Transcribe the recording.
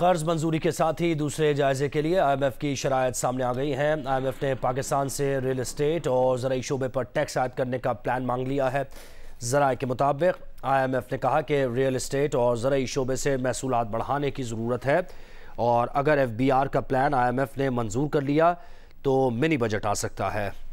कर्ज मंजूरी के साथ ही दूसरे जायजे के लिए आईएमएफ की शरात सामने आ गई हैं आईएमएफ ने पाकिस्तान से रियल इस्टेट और ज़रूरी शोबे पर टैक्स आयद करने का प्लान मांग लिया है ज़रा के मुताबिक आईएमएफ ने कहा कि रियल इस्टेट और ज़रूरी शोबे से महसूल बढ़ाने की ज़रूरत है और अगर एफ बी आर का प्लान आई एम एफ़ ने मंजूर कर लिया तो मिनी बजट आ सकता है